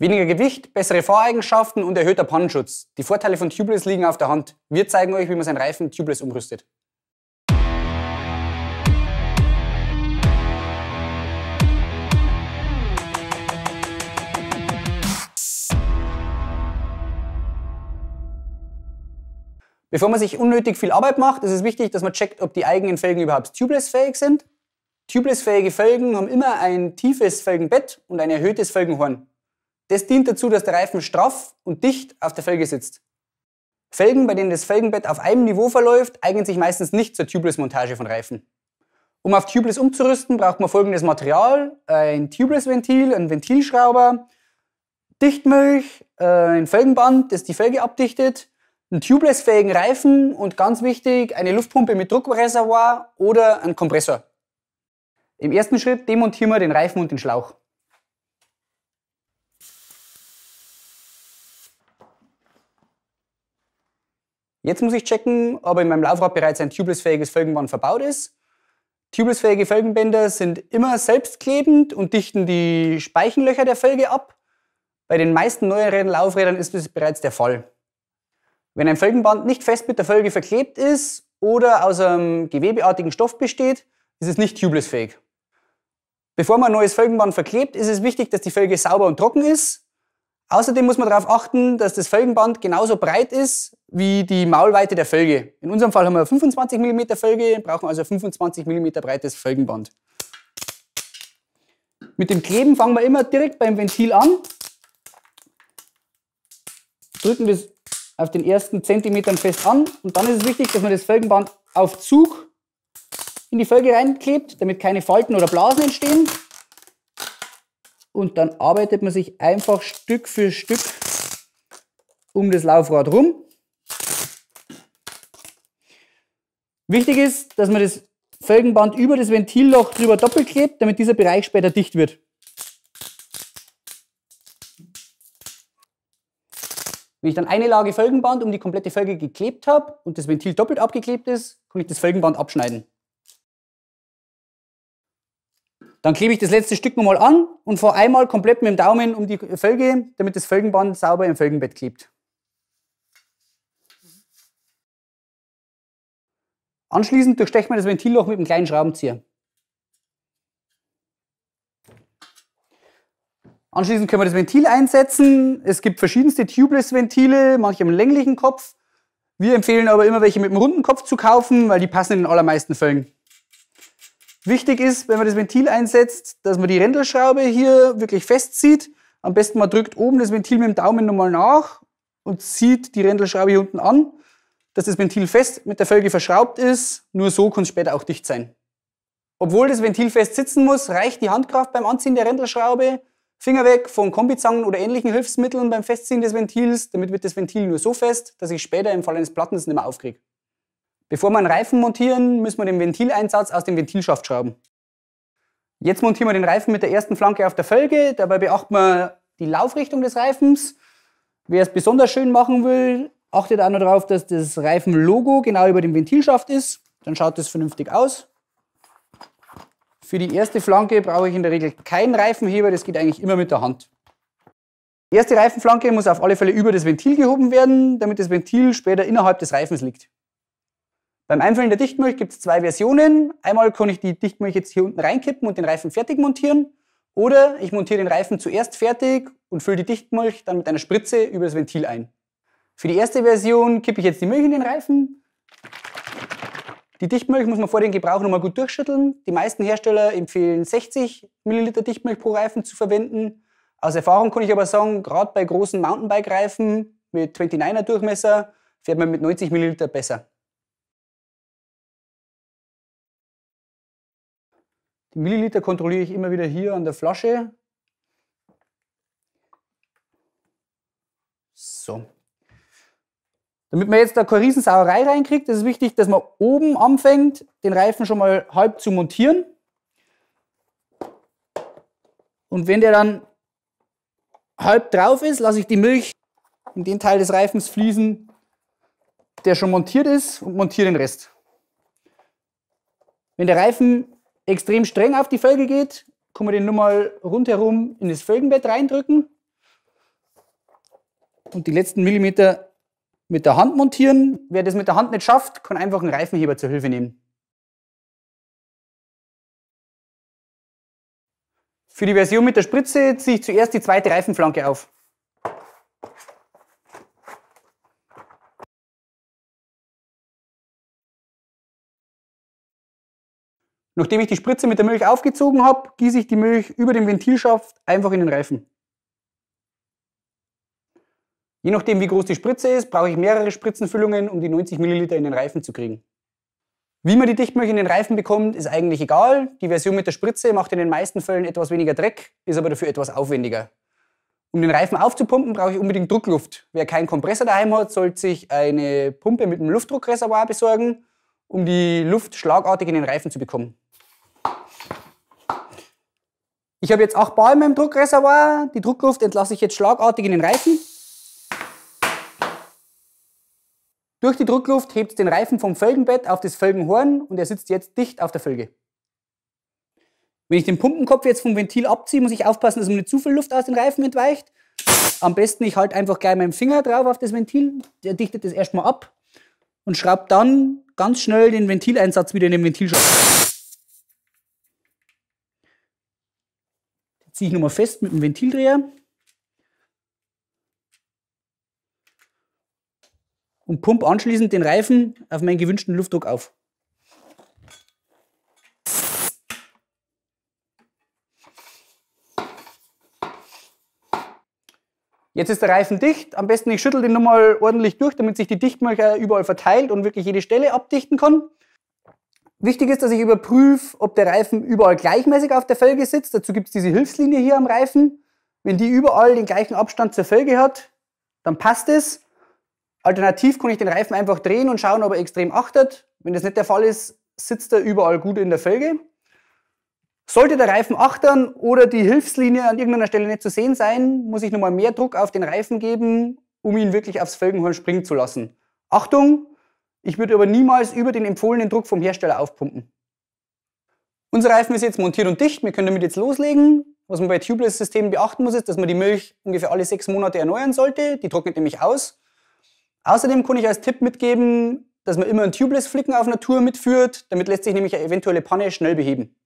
Weniger Gewicht, bessere Fahreigenschaften und erhöhter Pannenschutz. Die Vorteile von Tubeless liegen auf der Hand. Wir zeigen euch, wie man seinen Reifen Tubeless umrüstet. Bevor man sich unnötig viel Arbeit macht, ist es wichtig, dass man checkt, ob die eigenen Felgen überhaupt tubeless-fähig sind. Tubeless-fähige Felgen haben immer ein tiefes Felgenbett und ein erhöhtes Felgenhorn. Das dient dazu, dass der Reifen straff und dicht auf der Felge sitzt. Felgen, bei denen das Felgenbett auf einem Niveau verläuft, eignen sich meistens nicht zur Tubeless-Montage von Reifen. Um auf Tubeless umzurüsten, braucht man folgendes Material. Ein Tubeless-Ventil, ein Ventilschrauber, Dichtmilch, äh, ein Felgenband, das die Felge abdichtet, einen tubeless-fähigen Reifen und ganz wichtig, eine Luftpumpe mit Druckreservoir oder einen Kompressor. Im ersten Schritt demontieren wir den Reifen und den Schlauch. Jetzt muss ich checken, ob in meinem Laufrad bereits ein tubeless-fähiges Felgenband verbaut ist. Tubeless-fähige Felgenbänder sind immer selbstklebend und dichten die Speichenlöcher der Felge ab. Bei den meisten neueren Laufrädern ist das bereits der Fall. Wenn ein Felgenband nicht fest mit der Felge verklebt ist oder aus einem gewebeartigen Stoff besteht, ist es nicht tubeless-fähig. Bevor man ein neues Felgenband verklebt, ist es wichtig, dass die Felge sauber und trocken ist. Außerdem muss man darauf achten, dass das Felgenband genauso breit ist wie die Maulweite der Felge. In unserem Fall haben wir 25 mm Felge, brauchen also 25 mm breites Felgenband. Mit dem Kleben fangen wir immer direkt beim Ventil an, drücken wir es auf den ersten Zentimetern fest an und dann ist es wichtig, dass man das Felgenband auf Zug in die Felge reinklebt, damit keine Falten oder Blasen entstehen und dann arbeitet man sich einfach Stück für Stück um das Laufrad rum. Wichtig ist, dass man das Felgenband über das Ventilloch drüber doppelt klebt, damit dieser Bereich später dicht wird. Wenn ich dann eine Lage Felgenband um die komplette Felge geklebt habe und das Ventil doppelt abgeklebt ist, kann ich das Felgenband abschneiden. Dann klebe ich das letzte Stück nochmal an und fahre einmal komplett mit dem Daumen um die Felge, damit das Felgenband sauber im Felgenbett klebt. Anschließend durchstechen wir das Ventilloch mit einem kleinen Schraubenzieher. Anschließend können wir das Ventil einsetzen. Es gibt verschiedenste Tubeless-Ventile, manche mit länglichen Kopf. Wir empfehlen aber immer welche mit einem runden Kopf zu kaufen, weil die passen in den allermeisten Fällen. Wichtig ist, wenn man das Ventil einsetzt, dass man die Rändelschraube hier wirklich festzieht. Am besten man drückt oben das Ventil mit dem Daumen nochmal nach und zieht die Rändelschraube hier unten an, dass das Ventil fest mit der Folge verschraubt ist. Nur so kann es später auch dicht sein. Obwohl das Ventil fest sitzen muss, reicht die Handkraft beim Anziehen der Rändelschraube. Finger weg von Kombizangen oder ähnlichen Hilfsmitteln beim Festziehen des Ventils. Damit wird das Ventil nur so fest, dass ich später im Fall eines Plattens nicht mehr aufkriege. Bevor wir einen Reifen montieren, müssen wir den Ventileinsatz aus dem Ventilschaft schrauben. Jetzt montieren wir den Reifen mit der ersten Flanke auf der Felge. Dabei beachten wir die Laufrichtung des Reifens. Wer es besonders schön machen will, achtet auch noch darauf, dass das Reifenlogo genau über dem Ventilschaft ist. Dann schaut das vernünftig aus. Für die erste Flanke brauche ich in der Regel keinen Reifenheber, das geht eigentlich immer mit der Hand. Die erste Reifenflanke muss auf alle Fälle über das Ventil gehoben werden, damit das Ventil später innerhalb des Reifens liegt. Beim Einfüllen der Dichtmilch gibt es zwei Versionen. Einmal kann ich die Dichtmilch jetzt hier unten reinkippen und den Reifen fertig montieren. Oder ich montiere den Reifen zuerst fertig und fülle die Dichtmilch dann mit einer Spritze über das Ventil ein. Für die erste Version kippe ich jetzt die Milch in den Reifen. Die Dichtmilch muss man vor dem Gebrauch nochmal gut durchschütteln. Die meisten Hersteller empfehlen 60 ml Dichtmilch pro Reifen zu verwenden. Aus Erfahrung kann ich aber sagen, gerade bei großen Mountainbike-Reifen mit 29er Durchmesser fährt man mit 90 ml besser. Die Milliliter kontrolliere ich immer wieder hier an der Flasche. So. Damit man jetzt da keine Riesensauerei reinkriegt, ist es wichtig, dass man oben anfängt, den Reifen schon mal halb zu montieren. Und wenn der dann halb drauf ist, lasse ich die Milch in den Teil des Reifens fließen, der schon montiert ist und montiere den Rest. Wenn der Reifen extrem streng auf die Felge geht, kann man den nur mal rundherum in das Felgenbett reindrücken und die letzten Millimeter mit der Hand montieren. Wer das mit der Hand nicht schafft, kann einfach einen Reifenheber zur Hilfe nehmen. Für die Version mit der Spritze ziehe ich zuerst die zweite Reifenflanke auf. Nachdem ich die Spritze mit der Milch aufgezogen habe, gieße ich die Milch über den Ventilschaft einfach in den Reifen. Je nachdem, wie groß die Spritze ist, brauche ich mehrere Spritzenfüllungen, um die 90 ml in den Reifen zu kriegen. Wie man die Dichtmilch in den Reifen bekommt, ist eigentlich egal. Die Version mit der Spritze macht in den meisten Fällen etwas weniger Dreck, ist aber dafür etwas aufwendiger. Um den Reifen aufzupumpen, brauche ich unbedingt Druckluft. Wer keinen Kompressor daheim hat, sollte sich eine Pumpe mit einem Luftdruckreservoir besorgen, um die Luft schlagartig in den Reifen zu bekommen. Ich habe jetzt acht Bar in meinem Druckreservoir. Die Druckluft entlasse ich jetzt schlagartig in den Reifen. Durch die Druckluft hebt es den Reifen vom Felgenbett auf das Felgenhorn und er sitzt jetzt dicht auf der Felge. Wenn ich den Pumpenkopf jetzt vom Ventil abziehe, muss ich aufpassen, dass mir nicht zu viel Luft aus den Reifen entweicht. Am besten, ich halte einfach gleich meinen Finger drauf auf das Ventil, der dichtet das erstmal ab und schraubt dann ganz schnell den Ventileinsatz wieder in den Ventilschacht. ziehe ich nochmal fest mit dem Ventildreher und pump anschließend den Reifen auf meinen gewünschten Luftdruck auf. Jetzt ist der Reifen dicht. Am besten ich schüttel den nochmal ordentlich durch, damit sich die Dichtmilch äh, überall verteilt und wirklich jede Stelle abdichten kann. Wichtig ist, dass ich überprüfe, ob der Reifen überall gleichmäßig auf der Felge sitzt. Dazu gibt es diese Hilfslinie hier am Reifen. Wenn die überall den gleichen Abstand zur Felge hat, dann passt es. Alternativ kann ich den Reifen einfach drehen und schauen, ob er extrem achtet. Wenn das nicht der Fall ist, sitzt er überall gut in der Felge. Sollte der Reifen achtern oder die Hilfslinie an irgendeiner Stelle nicht zu sehen sein, muss ich nochmal mehr Druck auf den Reifen geben, um ihn wirklich aufs Felgenhorn springen zu lassen. Achtung, ich würde aber niemals über den empfohlenen Druck vom Hersteller aufpumpen. Unser Reifen ist jetzt montiert und dicht, wir können damit jetzt loslegen. Was man bei Tubeless-Systemen beachten muss, ist, dass man die Milch ungefähr alle sechs Monate erneuern sollte. Die trocknet nämlich aus. Außerdem kann ich als Tipp mitgeben, dass man immer einen Tubeless-Flicken auf Natur mitführt. Damit lässt sich nämlich eine eventuelle Panne schnell beheben.